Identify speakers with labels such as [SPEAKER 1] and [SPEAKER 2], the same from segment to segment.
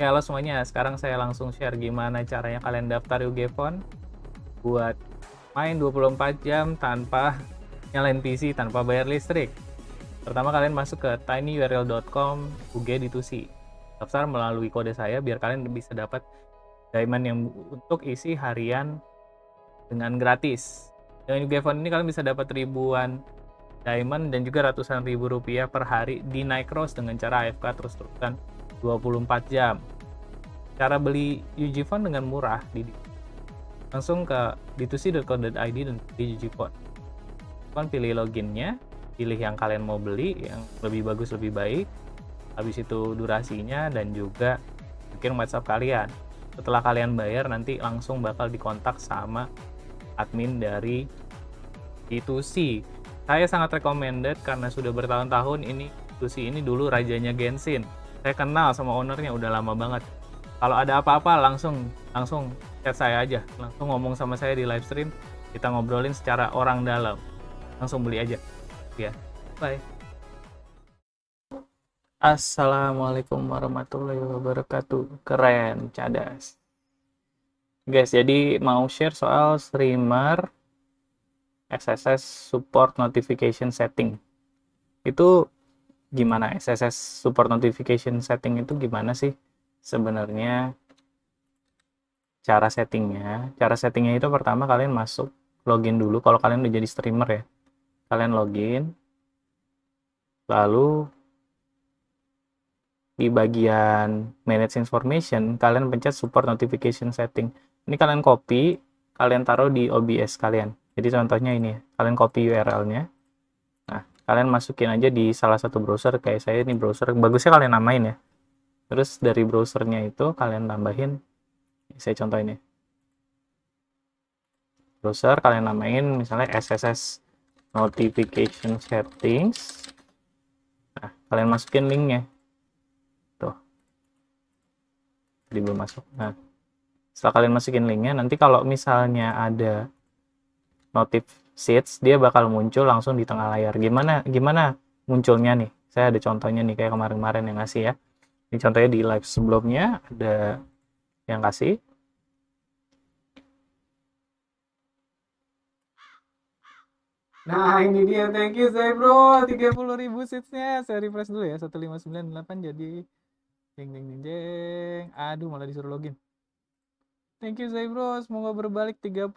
[SPEAKER 1] Oke, halo semuanya. Sekarang saya langsung share gimana caranya kalian daftar UG Phone buat main 24 jam tanpa nyalain PC, tanpa bayar listrik. Pertama kalian masuk ke tinyurl.com UG di 2 Daftar melalui kode saya biar kalian bisa dapat diamond yang untuk isi harian dengan gratis. Dengan UG Phone ini kalian bisa dapat ribuan diamond dan juga ratusan ribu rupiah per hari di Cross dengan cara AFK terus-terusan 24 jam cara beli UG Phone dengan murah di langsung ke d2c.co.id dan di UG Phone. Kalian pilih loginnya, pilih yang kalian mau beli, yang lebih bagus, lebih baik. Habis itu durasinya dan juga bikin WhatsApp kalian. Setelah kalian bayar nanti langsung bakal dikontak sama admin dari D2C. Saya sangat recommended karena sudah bertahun-tahun ini D2C ini dulu rajanya Genshin. Saya kenal sama ownernya udah lama banget kalau ada apa-apa langsung langsung chat saya aja langsung ngomong sama saya di live stream kita ngobrolin secara orang dalam langsung beli aja ya bye Assalamualaikum warahmatullahi wabarakatuh keren cadas guys jadi mau share soal streamer SSS support notification setting itu gimana SSS support notification setting itu gimana sih sebenarnya cara settingnya. Cara settingnya itu pertama kalian masuk login dulu kalau kalian udah jadi streamer ya. Kalian login. Lalu di bagian manage information kalian pencet support notification setting. Ini kalian copy, kalian taruh di OBS kalian. Jadi contohnya ini, ya, kalian copy URL-nya. Nah, kalian masukin aja di salah satu browser kayak saya ini browser. Bagusnya kalian namain ya terus dari browsernya itu kalian tambahin saya contoh ini ya. browser kalian namain misalnya SSS notification settings nah kalian masukin linknya tuh tadi belum masuk nah setelah kalian masukin linknya nanti kalau misalnya ada notif seeds dia bakal muncul langsung di tengah layar gimana gimana munculnya nih saya ada contohnya nih kayak kemarin-kemarin yang ngasih ya ini contohnya di live sebelumnya ada yang kasih.
[SPEAKER 2] Nah ini dia, thank you saya bro,
[SPEAKER 1] 30 ribu seatsnya. Saya refresh dulu ya, 1598 jadi ding ding ding ding. Aduh malah disuruh login. Thank you saya bro, semoga berbalik 30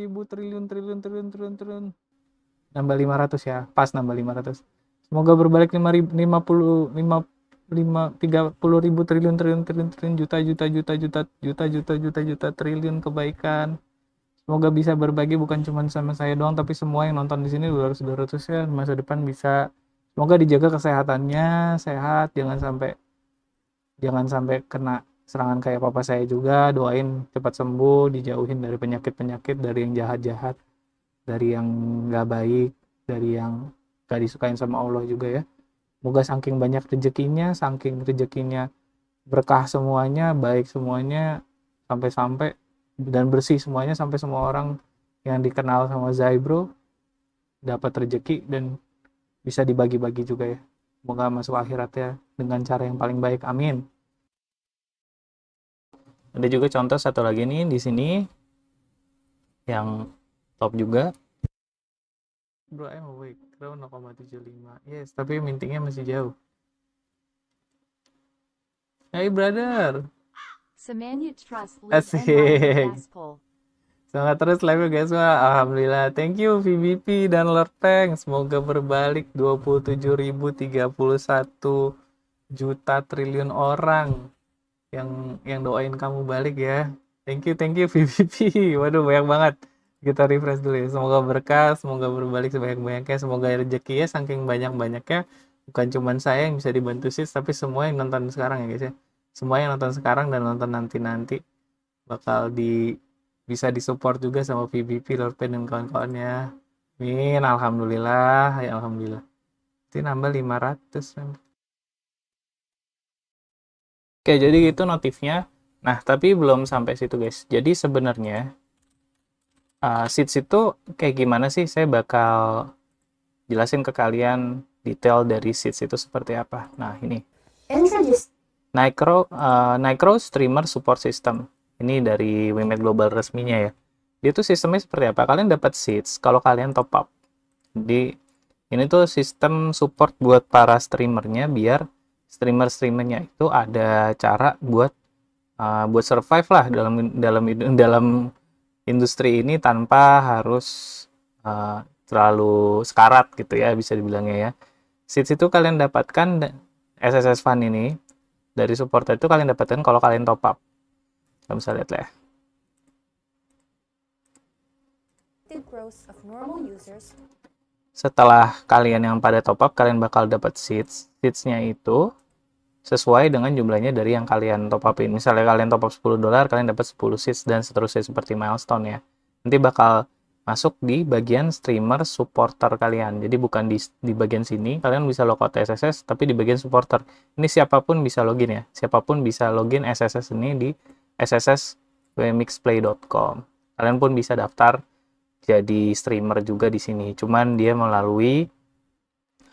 [SPEAKER 1] ribu triliun triliun triliun triliun triliun. Nambah 500 ya, pas nambah 500. Semoga berbalik 5 ribu, 50, 50 lima tiga puluh ribu triliun triliun triliun triliun juta juta juta juta juta juta juta juta triliun kebaikan semoga bisa berbagi bukan cuma sama saya doang tapi semua yang nonton di sini ratus dua ratus ya masa depan bisa semoga dijaga kesehatannya sehat jangan sampai jangan sampai kena serangan kayak papa saya juga doain cepat sembuh dijauhin dari penyakit penyakit dari yang jahat jahat dari yang nggak baik dari yang gak disukain sama Allah juga ya Semoga saking banyak rezekinya, saking rezekinya berkah semuanya, baik semuanya sampai-sampai dan bersih semuanya sampai semua orang yang dikenal sama Bro dapat rezeki dan bisa dibagi-bagi juga ya. Semoga masuk akhirat ya dengan cara yang paling baik. Amin. Ada juga contoh satu lagi nih di sini yang top juga. Bro, I'm awake micro 0,75 yes tapi mintingnya masih jauh hey brother asik semangat terus live ya, guys wah alhamdulillah thank you VBP dan Lord Peng semoga berbalik 27.031 juta triliun orang yang yang doain kamu balik ya thank you thank you VBP waduh banyak banget kita refresh dulu ya. Semoga berkah, semoga berbalik sebanyak-banyaknya, semoga rezeki ya saking banyak-banyaknya. Bukan cuma saya yang bisa dibantu sih, tapi semua yang nonton sekarang ya guys ya. Semua yang nonton sekarang dan nonton nanti-nanti bakal di bisa disupport juga sama PBP, Lord Pen dan kawan-kawannya. Min, alhamdulillah, ya alhamdulillah. Itu nambah 500 Oke, jadi itu notifnya. Nah, tapi belum sampai situ guys. Jadi sebenarnya uh, seeds itu kayak gimana sih? Saya bakal jelasin ke kalian detail dari seeds itu seperti apa. Nah, ini. Nicro, uh, Nicro Streamer Support System. Ini dari Wimed Global resminya ya. Dia tuh sistemnya seperti apa? Kalian dapat seats kalau kalian top up. Di ini tuh sistem support buat para streamernya biar streamer-streamernya itu ada cara buat uh, buat survive lah dalam dalam dalam industri ini tanpa harus uh, terlalu sekarat gitu ya bisa dibilangnya ya. Seeds itu kalian dapatkan SSS Fund ini dari supporter itu kalian dapatkan kalau kalian top up. Kamu bisa lihat lah ya. Setelah kalian yang pada top up, kalian bakal dapat seeds. Seedsnya itu sesuai dengan jumlahnya dari yang kalian top upin. Misalnya kalian top up 10 dolar, kalian dapat 10 seats dan seterusnya seperti milestone ya. Nanti bakal masuk di bagian streamer supporter kalian. Jadi bukan di, di bagian sini, kalian bisa logout SSS, tapi di bagian supporter. Ini siapapun bisa login ya. Siapapun bisa login SSS ini di sssmixplay.com. Kalian pun bisa daftar jadi streamer juga di sini. Cuman dia melalui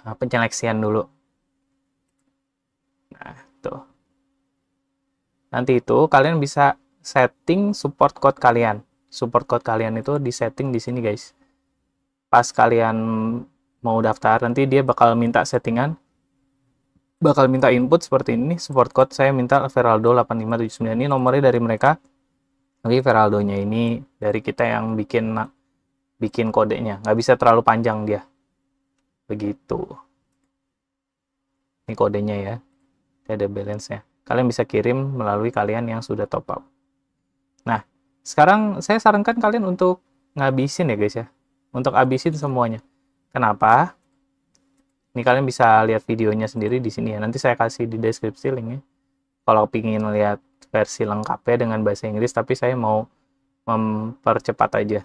[SPEAKER 1] uh, penyeleksian dulu Tuh. Gitu. Nanti itu kalian bisa setting support code kalian. Support code kalian itu disetting di sini guys. Pas kalian mau daftar nanti dia bakal minta settingan bakal minta input seperti ini support code saya minta Veraldo 8579 ini nomornya dari mereka tapi nya ini dari kita yang bikin bikin kodenya nggak bisa terlalu panjang dia begitu ini kodenya ya tidak ada balance-nya. Kalian bisa kirim melalui kalian yang sudah top up. Nah, sekarang saya sarankan kalian untuk ngabisin ya guys ya. Untuk abisin semuanya. Kenapa? Ini kalian bisa lihat videonya sendiri di sini ya. Nanti saya kasih di deskripsi linknya. Kalau pingin lihat versi lengkapnya dengan bahasa Inggris, tapi saya mau mempercepat aja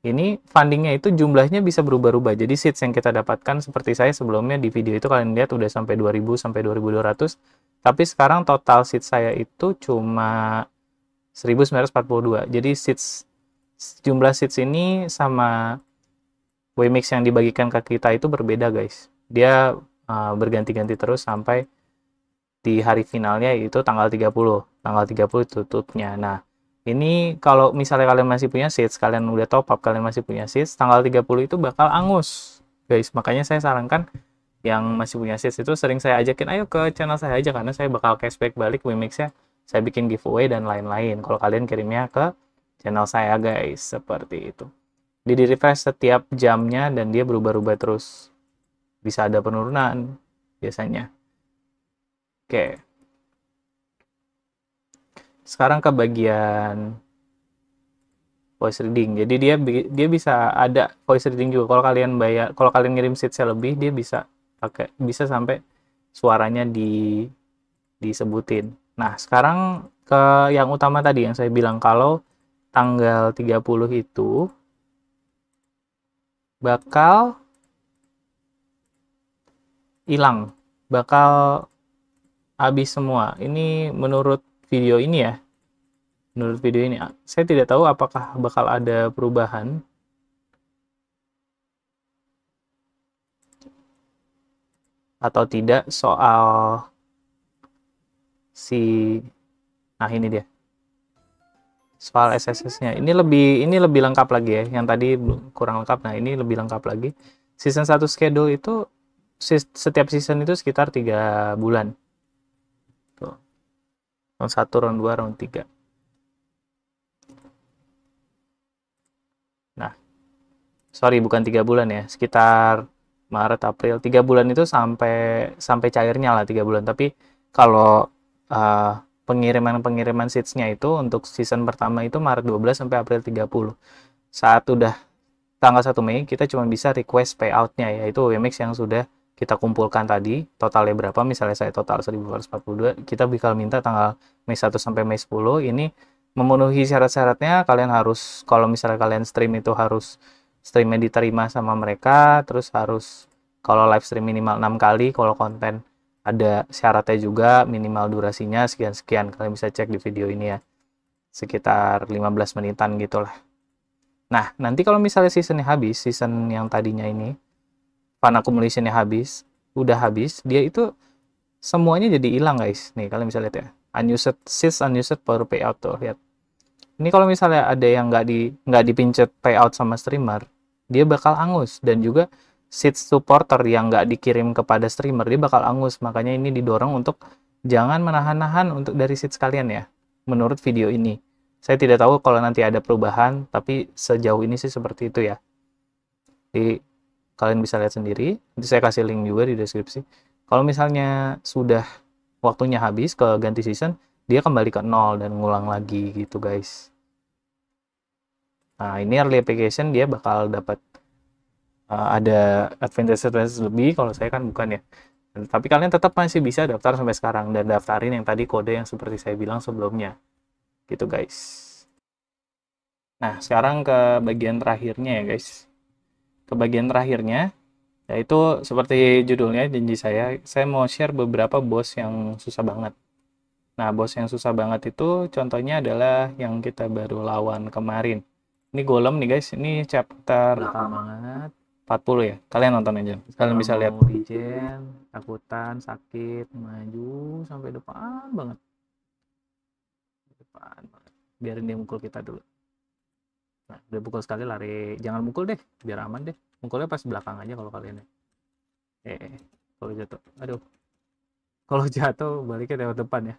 [SPEAKER 1] ini fundingnya itu jumlahnya bisa berubah-ubah. Jadi seats yang kita dapatkan seperti saya sebelumnya di video itu kalian lihat udah sampai 2000 sampai 2200. Tapi sekarang total seats saya itu cuma 1942. Jadi seats jumlah seats ini sama Wemix yang dibagikan ke kita itu berbeda guys. Dia uh, berganti-ganti terus sampai di hari finalnya itu tanggal 30. Tanggal 30 tutupnya. Nah, ini kalau misalnya kalian masih punya seats, kalian udah top up, kalian masih punya seats, tanggal 30 itu bakal angus. Guys, makanya saya sarankan yang masih punya seats itu sering saya ajakin, ayo ke channel saya aja karena saya bakal cashback balik Wimix-nya. Saya bikin giveaway dan lain-lain. Kalau kalian kirimnya ke channel saya guys, seperti itu. di refresh setiap jamnya dan dia berubah-ubah terus. Bisa ada penurunan biasanya. Oke. Okay sekarang ke bagian voice reading. Jadi dia dia bisa ada voice reading juga. Kalau kalian bayar, kalau kalian ngirim saya lebih, dia bisa pakai bisa sampai suaranya di disebutin. Nah, sekarang ke yang utama tadi yang saya bilang kalau tanggal 30 itu bakal hilang, bakal habis semua. Ini menurut video ini ya menurut video ini saya tidak tahu apakah bakal ada perubahan atau tidak soal si nah ini dia soal SSS-nya ini lebih ini lebih lengkap lagi ya yang tadi kurang lengkap nah ini lebih lengkap lagi season 1 schedule itu setiap season itu sekitar tiga bulan round 1, round 2, round 3. Nah, sorry bukan 3 bulan ya, sekitar Maret, April. 3 bulan itu sampai sampai cairnya lah 3 bulan. Tapi kalau eh, pengiriman-pengiriman uh, nya itu untuk season pertama itu Maret 12 sampai April 30. Saat udah tanggal 1 Mei kita cuma bisa request payout-nya yaitu WMX yang sudah kita kumpulkan tadi totalnya berapa misalnya saya total 1242 kita bakal minta tanggal Mei 1 sampai Mei 10 ini memenuhi syarat-syaratnya kalian harus kalau misalnya kalian stream itu harus streamnya diterima sama mereka terus harus kalau live stream minimal 6 kali kalau konten ada syaratnya juga minimal durasinya sekian-sekian kalian bisa cek di video ini ya sekitar 15 menitan gitulah. nah nanti kalau misalnya seasonnya habis season yang tadinya ini fun accumulationnya habis udah habis dia itu semuanya jadi hilang guys nih kalian bisa lihat ya unused seats, unused power payout tuh lihat ini kalau misalnya ada yang nggak di nggak dipincet payout sama streamer dia bakal angus dan juga seats supporter yang nggak dikirim kepada streamer dia bakal angus makanya ini didorong untuk jangan menahan-nahan untuk dari seat kalian ya menurut video ini saya tidak tahu kalau nanti ada perubahan tapi sejauh ini sih seperti itu ya di kalian bisa lihat sendiri nanti saya kasih link juga di deskripsi kalau misalnya sudah waktunya habis ke ganti season dia kembali ke nol dan ngulang lagi gitu guys nah ini early application dia bakal dapat uh, ada advantage advantage lebih kalau saya kan bukan ya tapi kalian tetap masih bisa daftar sampai sekarang dan daftarin yang tadi kode yang seperti saya bilang sebelumnya gitu guys nah sekarang ke bagian terakhirnya ya guys ke bagian terakhirnya yaitu seperti judulnya janji saya saya mau share beberapa bos yang susah banget nah bos yang susah banget itu contohnya adalah yang kita baru lawan kemarin ini golem nih guys ini chapter banget 40 ya kalian nonton aja kalian bisa lihat regen takutan sakit maju sampai depan banget depan ini biarin dia mukul kita dulu Nah, udah pukul sekali lari. Jangan mukul deh, biar aman deh. Mukulnya pas belakang aja kalau kalian. Ya. Eh, kalau jatuh. Aduh. Kalau jatuh baliknya lewat depan ya.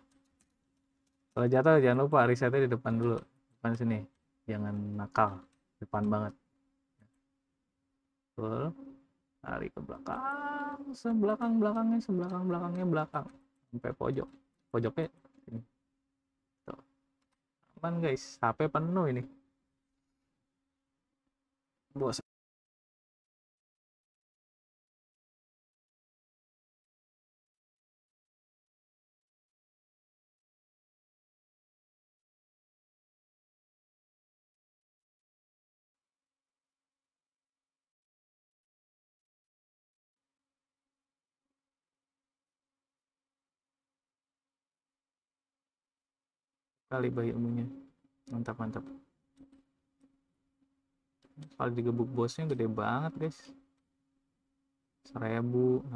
[SPEAKER 1] Kalau jatuh jangan lupa risetnya di depan dulu. Depan sini. Jangan nakal. Depan banget. Betul. Lari ke belakang. Sebelakang belakangnya, sebelakang belakangnya belakang. Sampai pojok. Pojoknya ini. Tuh. Aman guys. HP penuh ini bos kali bayi umumnya mantap mantap kalau digebuk bosnya gede banget guys 1600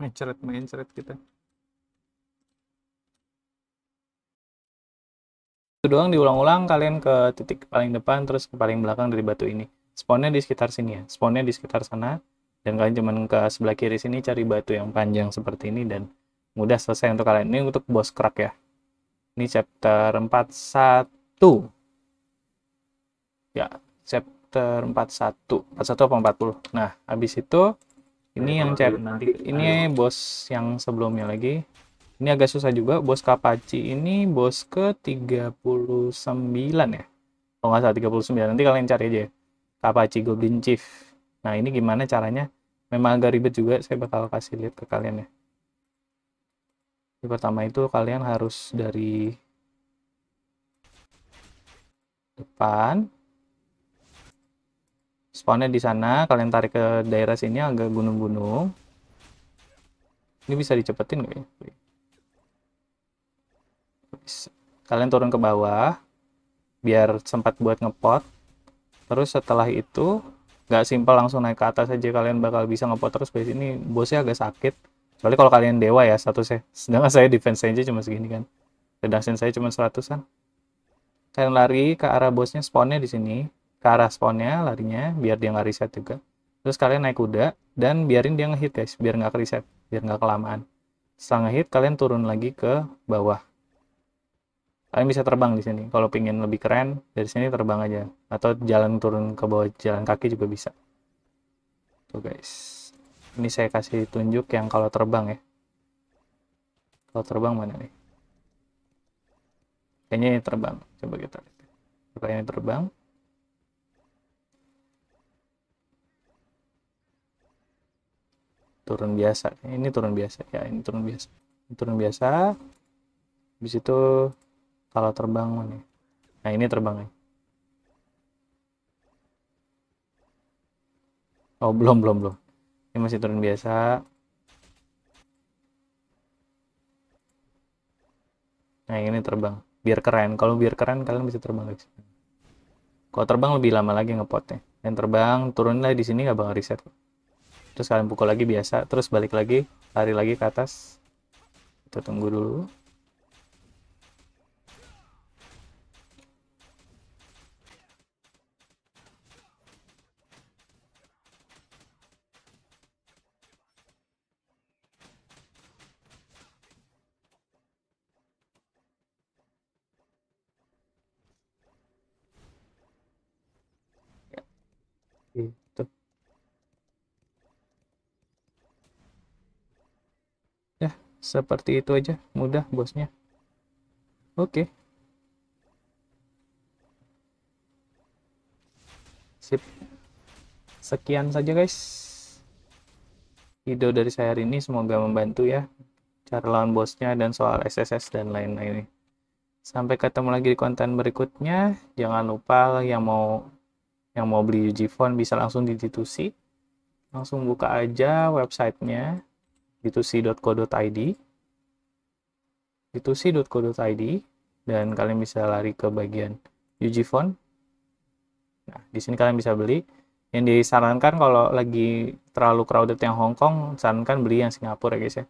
[SPEAKER 1] mencret mencret kita itu doang diulang-ulang kalian ke titik paling depan terus ke paling belakang dari batu ini spawnnya di sekitar sini ya spawnnya di sekitar sana dan kalian cuman ke sebelah kiri sini cari batu yang panjang seperti ini dan mudah selesai untuk kalian ini untuk bos crack ya ini chapter 41. Ya, chapter 41. 41 apa 40? Nah, habis itu ini yang chapter ini bos yang sebelumnya lagi. Ini agak susah juga, bos Kapaci ini bos ke 39 ya. Kalau nggak salah 39, nanti kalian cari aja ya. Kapaci Goblin Chief. Nah, ini gimana caranya? Memang agak ribet juga, saya bakal kasih lihat ke kalian ya. Jadi pertama itu kalian harus dari depan. Spawnnya di sana, kalian tarik ke daerah sini agak gunung-gunung. Ini bisa dicepetin gak ya? Kalian turun ke bawah, biar sempat buat ngepot. Terus setelah itu, nggak simpel langsung naik ke atas aja kalian bakal bisa ngepot terus. Base ini bosnya agak sakit Kecuali kalau kalian dewa ya statusnya. Sedangkan saya defense saja cuma segini kan. Reduction saya cuma seratusan. Kalian lari ke arah bosnya spawnnya di sini. Ke arah spawnnya larinya biar dia nggak reset juga. Terus kalian naik kuda dan biarin dia ngehit guys. Biar nggak reset. Biar nggak kelamaan. Setelah ngehit kalian turun lagi ke bawah. Kalian bisa terbang di sini. Kalau pingin lebih keren, dari sini terbang aja. Atau jalan turun ke bawah jalan kaki juga bisa. Tuh guys ini saya kasih tunjuk yang kalau terbang ya kalau terbang mana nih kayaknya ini terbang coba kita lihat coba ini terbang turun biasa ini turun biasa ya ini turun biasa ini turun biasa habis itu kalau terbang mana nah ini terbang nih oh belum belum belum ini masih turun biasa nah ini terbang biar keren kalau biar keren kalian bisa terbang guys kalau terbang lebih lama lagi ngepotnya yang terbang turun lagi di sini nggak bakal reset terus kalian pukul lagi biasa terus balik lagi lari lagi ke atas kita tunggu dulu seperti itu aja mudah bosnya oke okay. sip sekian saja guys video dari saya hari ini semoga membantu ya cara lawan bosnya dan soal SSS dan lain-lain sampai ketemu lagi di konten berikutnya jangan lupa yang mau yang mau beli UG Phone bisa langsung di D2C langsung buka aja websitenya b2c.co.id b2c.co.id dan kalian bisa lari ke bagian UG Phone. Nah, di sini kalian bisa beli. Yang disarankan kalau lagi terlalu crowded yang Hong Kong, sarankan beli yang Singapura ya guys ya.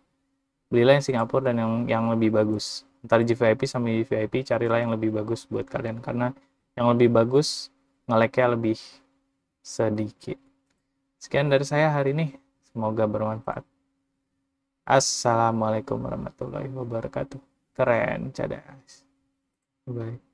[SPEAKER 1] Belilah yang Singapura dan yang yang lebih bagus. Ntar GVIP sama GVIP carilah yang lebih bagus buat kalian karena yang lebih bagus ngeleknya lebih sedikit. Sekian dari saya hari ini, semoga bermanfaat. Assalamualaikum warahmatullahi wabarakatuh. Keren, cadas. Bye.